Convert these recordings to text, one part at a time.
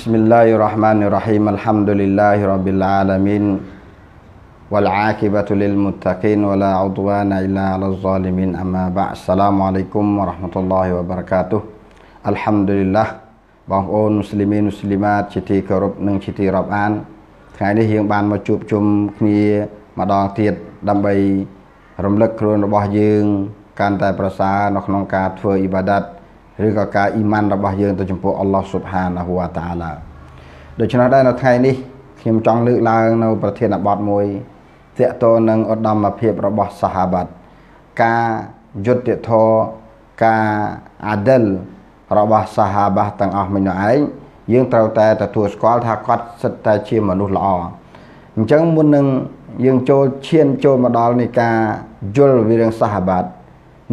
بسم الله الرحمن الرحيم الحمد لله رب العالمين والعاقبة للمتقين ولا عدوان إلا على الظالمين أما بعد السلام عليكم ورحمة الله وبركاته الحمد لله بعو مسلمين مسلمات شتي كرب نن شتي ربان خاني هي بان ما جوب جوم كني ما دعتيت دم بي رملك رون بحجين كان تا برسا نخنون كات فو إبادات ឬក៏ការអ៊ីម៉ានរបស់យើងទៅចំពោះអល់ឡោះស៊ុបហានាហ៊ូវតាឡាដូច្នោះដែរនៅថ្ងៃនេះខ្ញុំចង់លើកឡើង នៅ ប្រធានបទមួយ ទាក់ទងនឹងឧត្តមភាពរបស់សាហាបាត់ការយុត្តិធម៌ការអាដិលរបស់សាហាបាទាំងអស់មិញនោះឯងយើងត្រូវតែទទួលស្គាល់ថាគាត់សិតតែជាមនុស្សល្អអញ្ចឹងមុននឹងយើងចូលឈានចូលមកដល់នៃការយល់វិរឿងសាហាបាត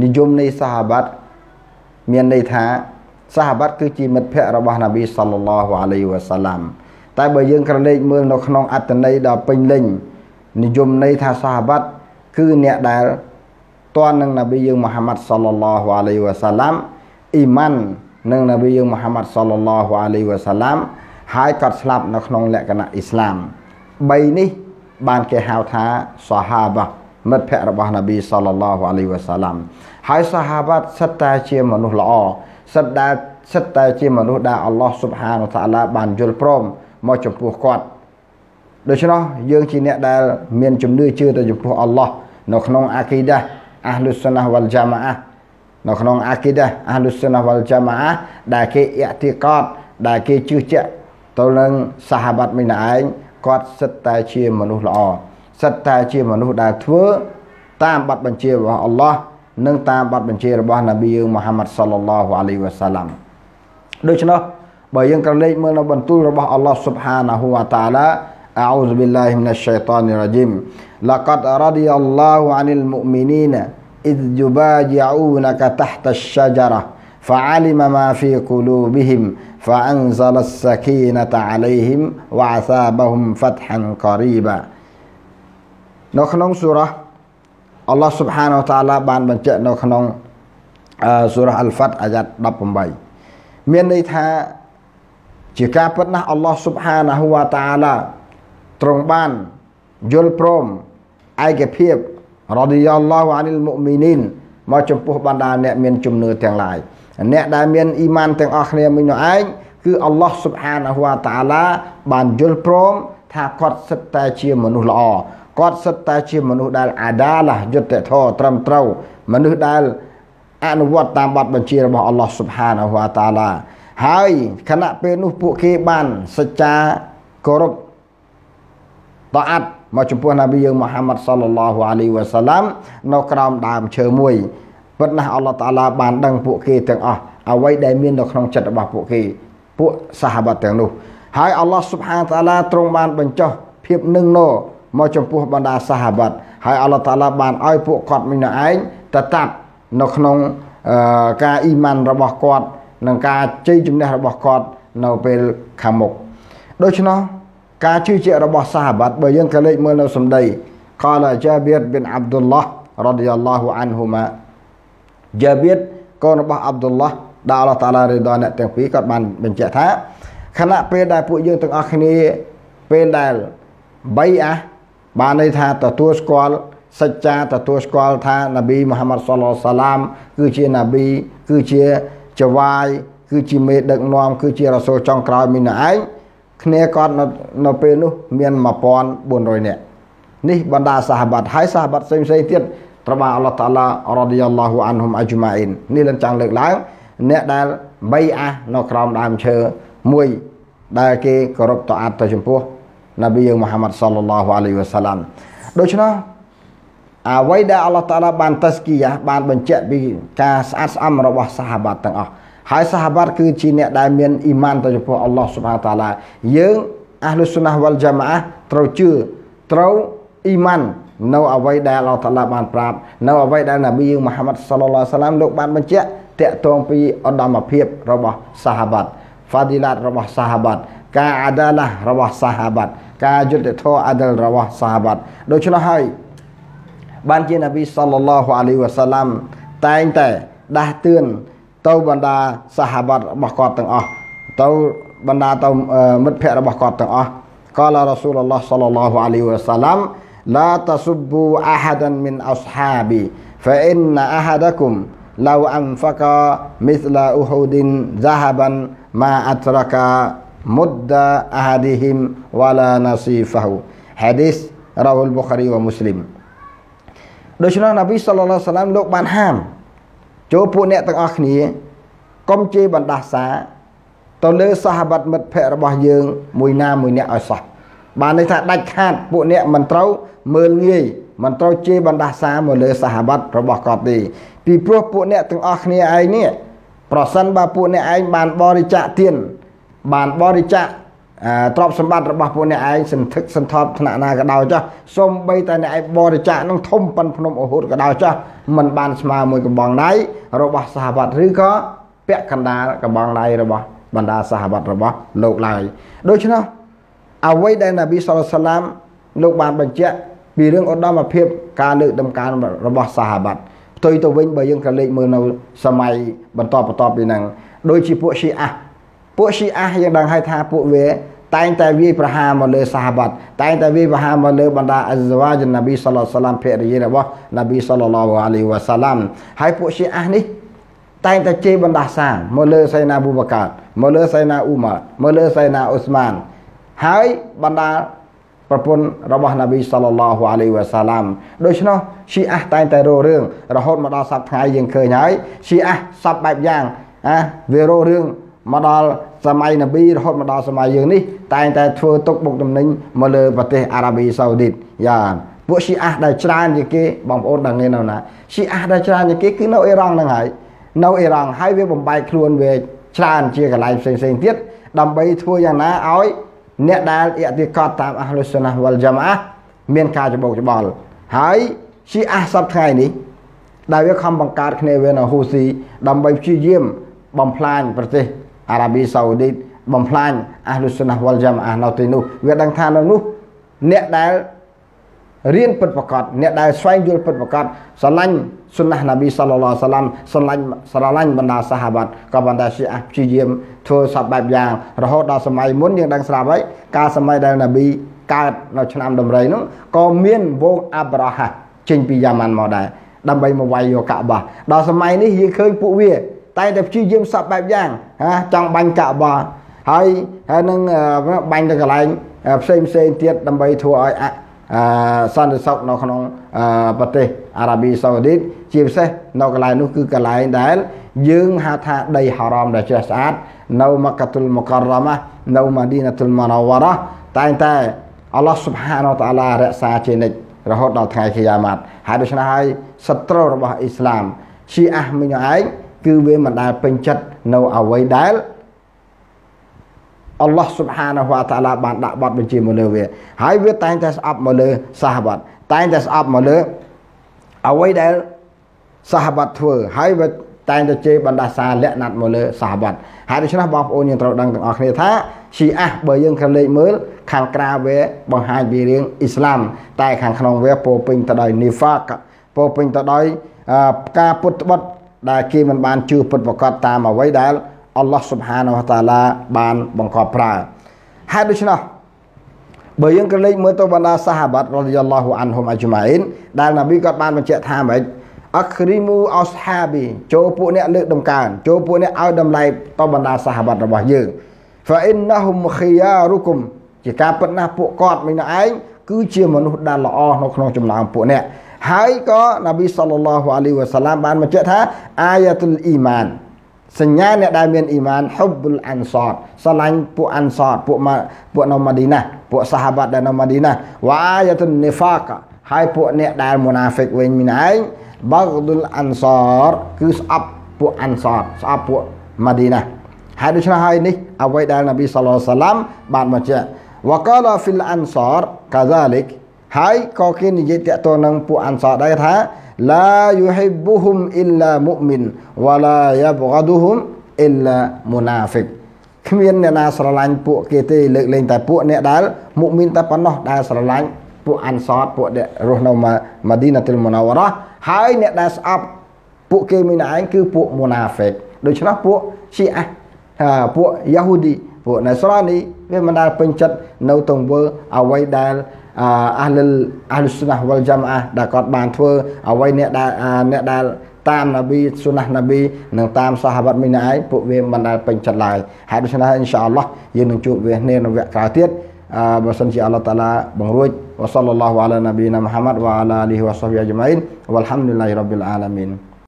និយមនៃសាហាបាតមានន័យថាសាហាបតគឺជាមិត្តភក្តិរបស់ណាប៊ីសល្លឡោះអាឡៃវ៉ាសាឡាំតែបើយើងក្រឡេក មើលនៅក្នុងអត្តន័យដ៏ពេញលេញនិយមន័យថាសាហាបតគឺអ្នកដែលតន់នឹងណាប៊ីយើងមូហាម៉ាត់សល្លឡោះអាឡៃវ៉ាសាឡាំអ៊ីម៉ាន់នឹងណាប៊ីយើងមូហាម៉ាត់សល្លឡោះអាឡៃវ៉ាសាឡាំហើយកត់ស្លាប់នៅក្នុង លក្ខណៈអ៊ីស្លាម3នេះបានគេហៅថាសាហាបាមិត្តភ័ក្តិរបស់នប៊ីសល្លឡោះអាលីវ៉ាសាឡាំហើយសាហាបាតសិតតែជាមនុស្សល្អសិតដែលសិតតែជាមនុស្សដែលអល់ឡោះស៊ុបហានតាឡាបានយល់ព្រមមកចំពោះគាត់ដូច្នោះយើងជាអ្នកដែល មានជំនឿជឿទៅចំពោះអល់ឡោះនៅក្នុងអាគីដាអាហ្លុសុណាវ៉ាល់ជាម៉ាអានៅក្នុងអាគីដាអាហ្លុសុណាវ៉ាល់ជាម៉ាអាដែលគេអ៊ីតិកត ដែលគេជឿជាក់ទៅនឹងសាហាបាត់មីណឯងគាត់សិតតែជាមនុស្សល្អសិតតែជាមនុស្សដែលធ្វើតាមបទបញ្ជារបស់អល់ឡោះនិងតាមបទបញ្ជារបស់នប៊ីយើងមូហាម៉ាត់សល្លឡោះអាឡៃវ៉ាសាឡាំដូច្នោះបើយើងក្រឡេកមើលនៅបន្ទូលរបស់អល់ឡោះស៊ុបហានាហ៊ូវតាឡា أعوذ بالله من الشيطان الرجيم لقد رضي الله عن المؤمنين إذ يبايعونك تحت الشجرة فعلم ما في قلوبهم فأنزل السكينة عليهم وعثابهم فتحا قريبا នៅក្នុងសូរ៉ាអល់ឡោះស៊ុបហានអូតាឡាបានបញ្ជាក់នៅក្នុងសូរ៉ាអល់ហ្វាត់អាយ៉ាត់18មានន័យថា ជាការពិតណាស់អល់ឡោះស៊ុបហានហូវតាឡាទ្រង់បានយល់ព្រមឯកភាពរ៉ាឌីយ៉ាឡោះអានីលមុមីនីនមកចំពោះបណ្ដាអ្នកមានជំនឿទាំងឡាយអ្នកដែលមានអ៊ីម៉ានទាំងអស់គ្នាមិញនោះឯងគឺអល់ឡោះស៊ុបហានហូវតាឡាបានយល់ព្រមថាគាត់សិតតែជាមនុស្សល្អគាត់សិតតែជាមនុស្សដែលអាដាឡាយុត្តិធម៌ត្រឹមត្រូវមនុស្សដែល អនុវត្ត តាមបទបញ្ជារបស់អល់ឡោះស៊ុបហានវតាឡាហើយខណៈពេលនោះពួកគេបានសច្ចាគោរពតអាត់មកចំពោះណាប៊ីយើងមូហាម៉ាត់សល្លឡោះអាលីវ៉ាសាឡាំនៅក្រោមដើមឈើមួយពិតណាស់អល់ឡោះតាឡាបាន ដឹងពួកគេទាំងអស់អ្វីដែលមាននៅក្នុងចិត្តរបស់ពួកគេពួកសាហាបាទាំងនោះហើយអល់ឡោះស៊ុបហាតាឡាទ្រង់បានបញ្ចុះភាពនឹងណោមកចំពោះបណ្ដាសាហាវ័តហើយអល់ឡោះតាឡាបានឲ្យពួកគាត់មិញនៅឯងតតាប់នៅក្នុងការអ៊ីម៉ានរបស់គាត់និងការជ័យជំនះរបស់គាត់នៅពេលខាងមុខដូច្នោះការជឿជាក់របស់សាហាវ័តបើយើងក៏លេចមើលនៅសម្ដី قال جابر بن عبد الله رضي الله عنهما جابر កូនរបស់អាប់ឌុលឡោះដែលអល់ឡោះតាឡារីដអ្នកទាំងពីរគាត់បានបញ្ជាក់ថាខណៈពេលដែលពួកយើងទាំងអស់គ្នាពេលដែលបីអាបានន័យថាទទួលស្គាល់សច្ចាទទួលស្គាល់ថានប៊ីមូហាម៉ាត់សល្លោះសាឡាមគឺជានប៊ីគឺជាចវាយគឺជាមេដឹកនាំ គឺជារ៉ាសូលចុងក្រោយមីនឯងគ្នាគាត់នៅពេលនោះ មាន1400នាក់នេះបណ្ដាសាហបាត់ហើយសាហបាត់ផ្សេងផ្សេងទៀតត្រូវបានអល់ឡោះតាឡារ៉ាឌីយ៉ាឡោះអានហ៊ុមអជ្ម៉ាអ៊ីននេះលំចាំងលើកឡើងអ្នកដែលបីអានៅក្រោមដើមឈើមួយដែលគេគោរពតអាត់ទៅចំពោះណាប៊ីយើងមូហាម៉ាត់សល្លឡោះអាឡៃវ៉ាសាឡាំដូច្នោះអ្វីដែលអល់ឡោះតាឡាបានតស្គីយ៉ាបានបញ្ជាក់ពីការស្អាតស្អំរបស់សាហាបាត់ទាំងអស់ហើយសាហាបាត់គឺជាអ្នកដែលមានអ៊ីម៉ានទៅចំពោះអល់ឡោះស៊ុបហាតាឡាយើងអាហ្លុសុណាវលជាម៉ាត្រូវជឿត្រូវអ៊ីម៉ាននៅអ្វីដែលអល់ឡោះតាឡាបានប្រាប់នៅអ្វីដែលណាប៊ីយើងមូហាម៉ាត់សល្លឡោះសាឡាំលោកបានបញ្ជាក់តាក់ទងពីឧត្តមភាពរបស់សាហាបាត់ហ្វាឌីឡាតរបស់សាហាបាត់ការអាដាឡារបស់សាហាបាត់ការយុត្តិធម៌អាដលរបស់សាហាបាត់ដូច្នោះហើយបានជានប៊ីសល្លឡោះអាលីវ៉ាសាឡាំតែងតែដាស់តឿនទៅបណ្ដាសាហាបាត់របស់គាត់ទាំងអស់ទៅបណ្ដាទៅមិត្តភ័ក្ដិរបស់គាត់ទាំងអស់កាលារ៉ាស៊ូលឡោះសល្លឡោះអាលីវ៉ាសាឡាំ لا تسبوا أحدا من أصحابي فإن أحدكم lau anfaqa mithla uhudin zahaban ma atraka mudda ahadihim wala nasifahu hadis rahul bukhari wa muslim ដូច្នោះនប៊ីសល្លឡាហ៍សាឡាមលោកបានហាមចូលពួកអ្នកទាំងអស់គ្នា កុំជេរបណ្ដាសាទៅលើសហបត្តិមិត្តភ័ក្តិរបស់យើងមួយណាមួយអ្នកឲ្យសោះបានន័យថាដាច់ខាត ពួកអ្នកមិនត្រូវ មើលងាយមិនត្រូវជេរបណ្ដាសាមកលើសហបត្តិរបស់គាត់ទេពីព្រោះពួកអ្នកទាំងអស់គ្នាឯងនេះប្រសិនបើពួកអ្នកឯងបានបរិច្ចាគទានបានបរិច្ចាគទ្រព្យសម្បត្តិរបស់ពួកអ្នកឯងសន្ធឹកសន្ធាប់ថ្នាក់ណាក៏ដោយចោះសូម្បីតែអ្នកឯងបរិច្ចាគនឹងធំប៉ុនភ្នំអូហូតក៏ដោយចោះมันបានស្មើមួយកំបងដៃរបស់សហវត្តឬក៏ពាក់កណ្ដាលកំបងដៃរបស់បណ្ដាសហវត្តរបស់លោកឡើយដូច្នោះអ្វីដែលនប៊ីសុលសាឡាមលោកបានបញ្ជាក់ពីរឿងឧត្តមភាពការលើកដំកើងរបស់សហវត្តផ្ទុយទៅវិញបើយើងក្រឡេកមើលនៅសម័យបន្តបន្តពីហ្នឹងដូចជាពួក Shia ពួក Shia យើងដឹងហើយថាពួកវាតែងតែវាយប្រហារមកលើសាហាបាត់តែងតែវាយប្រហារមកលើបណ្ដាអសវ៉ាជនប៊ីសឡឡសាឡាមភរិយារបស់នប៊ីសឡឡអាលីវ៉ាសាឡាមហើយពួក Shia នេះតែងតែជេរបណ្ដាសាមកលើសៃណាអ៊ូបកាតមកលើសៃណាអ៊ូម៉ាមកលើសៃណាអ៊ូស្មានហើយបណ្ដាប្រពន្ធរបស់នប៊ីសល្លឡោះអាឡៃវ៉ាសាឡាមដូច្នោះឈីអាស់តែងតែរោរឿងរហូតមកដល់សប្តាហ៍យើងឃើញហើយឈីអាស់សពបែបយ៉ាងអាវារោរឿងមកដល់សម័យនប៊ីរហូតមកដល់សម័យយើងនេះតែងតែធ្វើទុកបុកម្នេញមកលើប្រទេសអារ៉ាប៊ីសាអូឌីតយ៉ាពួកឈីអាស់ដែលច្រើនជាងគេបងប្អូនដឹងទេនៅណាឈីអាស់ដែលច្រើនជាងគេគឺនៅអ៊ីរ៉ង់ហ្នឹងហើយនៅអ៊ីរ៉ង់ហើយវាបំបែកខ្លួនវាច្រើនជាកន្លែងផ្សេងៗទៀតដើម្បីធ្វើយ៉ាងណាឲ្យអ្នកដែលអតិកតតាមអះលុសុណាវលជាម៉ាមានការច្បោកច្បល់ហើយជាអះសពថ្ងៃនេះដែលវាខំបង្កើតគ្នាវានៅហ៊ូស៊ីដើម្បីព្យាយាមបំផ្លាញប្រទេសអារ៉ាប៊ីសាអូឌីតបំផ្លាញអះលុសុណាវលជាម៉ានៅទីនោះវាដឹងថានៅនោះអ្នកដែលរៀនពិតប្រកបអ្នកដែលស្វែងយល់ពិតប្រកបស្រឡាញ់សុណាស់ណាប៊ីសល្លឡោះសាឡាំស្រឡាញ់ស្រឡាញ់បណ្ដាសាហាបាត់ក៏ប៉ុន្តែជាអព្យាយាមធ្វើសពបែបយ៉ាងរហូតដល់សម័យមុនយើងដឹងស្រាប់ហើយកាលសម័យដែលណាប៊ីកើតនៅឆ្នាំដំរីនោះក៏មានវងអាប់រ៉ាហាចេញពីយ៉ាម៉ាន់មកដែរដើម្បីមកវាយយកកាបាដល់សម័យនេះយើងឃើញពួកវាតែតែព្យាយាមសពបែបយ៉ាងហាចង់បាញ់កាបាហើយហើយនឹងបាញ់ទៅកន្លែងផ្សេងផ្សេងទៀតដើម្បីធ្វើឲ្យសន្តិសុខនៅក្នុងប្រទេសអារ៉ាប៊ីសាអូឌីត ជាពិសេសនៅកន្លែងនោះ គឺកន្លែងដែល យើងហៅថាដីហារ៉មដែលជាស្អាតនៅមកាតុលមុការ៉ាម៉ានៅម៉ាឌីណាតុលម៉ាណាវ៉ារ៉ាតែងតែអល់ឡោះស៊ុបហានូតាឡារក្សាជានិច្ចរហូតដល់ថ្ងៃគីយ៉ាម៉ាត់ហើយដូច្នេះហើយសត្រូវរបស់អ៊ីស្លាមឈីអាស់មិញឯងគឺវាមិនដែលពេញចិត្តនៅអ្វីដែលអល់ឡោះស៊ុបហានហូវតាឡាបានដាក់បទបញ្ជាមកលើវាហើយវាតែងតែស្អប់មកលើសាហាបតតែងតែស្អប់មកលើអ្វីដែលសាហាបតធ្វើហើយវាតែងតែជេរបណ្ដាសាលក្ខណៈមកលើសាហាបតហើយដូច្នេះបងប្អូនយើងត្រូវដឹងទាំងអស់គ្នាថាឈីអាស់បើយើងក្រឡេកមើលខាងក្រៅវាបង្ហាញពីរឿងអ៊ីស្លាមតែខាងក្នុងវាពោពេញទៅដោយនីហ្វាកពោពេញទៅដោយការពុតត្បុតដែលគេមិនបានជឿពុតប្រកបតាមអ្វីដែលអល់ឡោះស៊ុបហានវតាឡាបានបង្កប់ប្រើហេតុដូច្នោះបើយើងក៏លេចមើលទៅបណ្ដាសាហាបាត់រ៉ាឌីយ៉ាឡោះអានហ៊ុមអជ្ម៉ៃនដែលនប៊ីគាត់បានបញ្ជាក់ថាម៉េចអគ្រីមូអស្ហាប៊ីចូលពួកអ្នកលើកដំកើងចូលពួកអ្នកឲ្យតម្លៃទៅបណ្ដាសាហាបាត់របស់យើង فإنهم خياركم ជាការពិតណាស់ពួកគាត់មិញឯងគឺជាមនុស្សដែលល្អនៅក្នុងចំណោមពួកអ្នក ហើយក៏នប៊ីសល្លឡោះអាលីវ៉ាសាឡាមបានបញ្ជាក់ថា អាយ៉ាតុលអ៊ីម៉ានសញ្ញាអ្នកដែលមានអ៊ីម៉ានហុបុលអានសតស្រឡាញ់ពួកអានសតពួកពួកនៅម៉ាឌីណាពួកសាហាបាត់ដែលនៅម៉ាឌីណាវ៉ាយតុននីហ្វាកហើយពួកអ្នកដែលមូណាហ្វិកវិញមានឯងបាក់ឌុលអានសតគឺស្អប់ពួកអានសតស្អប់ពួកម៉ាឌីណាហើយដូច្នេះហើយនេះអ្វីដែលនប៊ីសាឡោះសាឡាំបានបញ្ជាក់វកាឡាហ្វិលអានសតកាហ្សាលិកហើយក៏គេនិយាយតាក់ទងនឹងពួកអានសតដែរថា لا يحبهم إلا مؤمن ولا يبغضهم إلا منافق គ្មានអ្នកណាស្រឡាញ់ពួកគេទេលើកលែងតែពួកអ្នកដែលមុមីនតែប៉ុណ្ណោះដែលស្រឡាញ់ពួកអានសតពួកអ្នករស់នៅម៉ាឌីណាទិលមូណាវរ៉ាហើយអ្នកដែលស្អប់ពួកគេមីនឯងគឺពួកមូណាហ្វិកដូច្នោះពួកឈីអាថាពួកយ៉ាហូឌីពួកណេសរ៉ានីវាមិនដែលពេញចិត្តនៅទង្វើអ្វីដែលអះលិលអះលុសុណាវលចាំអាដែលគាត់បានធ្វើអ្វីអ្នកដែលអ្នកដែលតាមនប៊ីសុណានប៊ីនិងតាមសាហាបត់មីណៃពួកវាមិនដែលពេញចិត្តឡើយហើយដូច្នេះអ៊ីនសាអល់ឡោះយើងនឹងជួបវាគ្នានៅវគ្គក្រោយទៀតអឺបើសិនជាអល់ឡោះតាឡាបង្រួចវ៉ាសលឡោះអាឡានប៊ីណាមហាម៉ាត់វ៉ាអាឡាលីហ៊ីវ៉ាសាហ៊ីអ៊ីអ៊ីម៉ៃវ៉ាល់ហាំឌុលឡាហ៊ីរ៉ាប៊ីលអាឡាមីន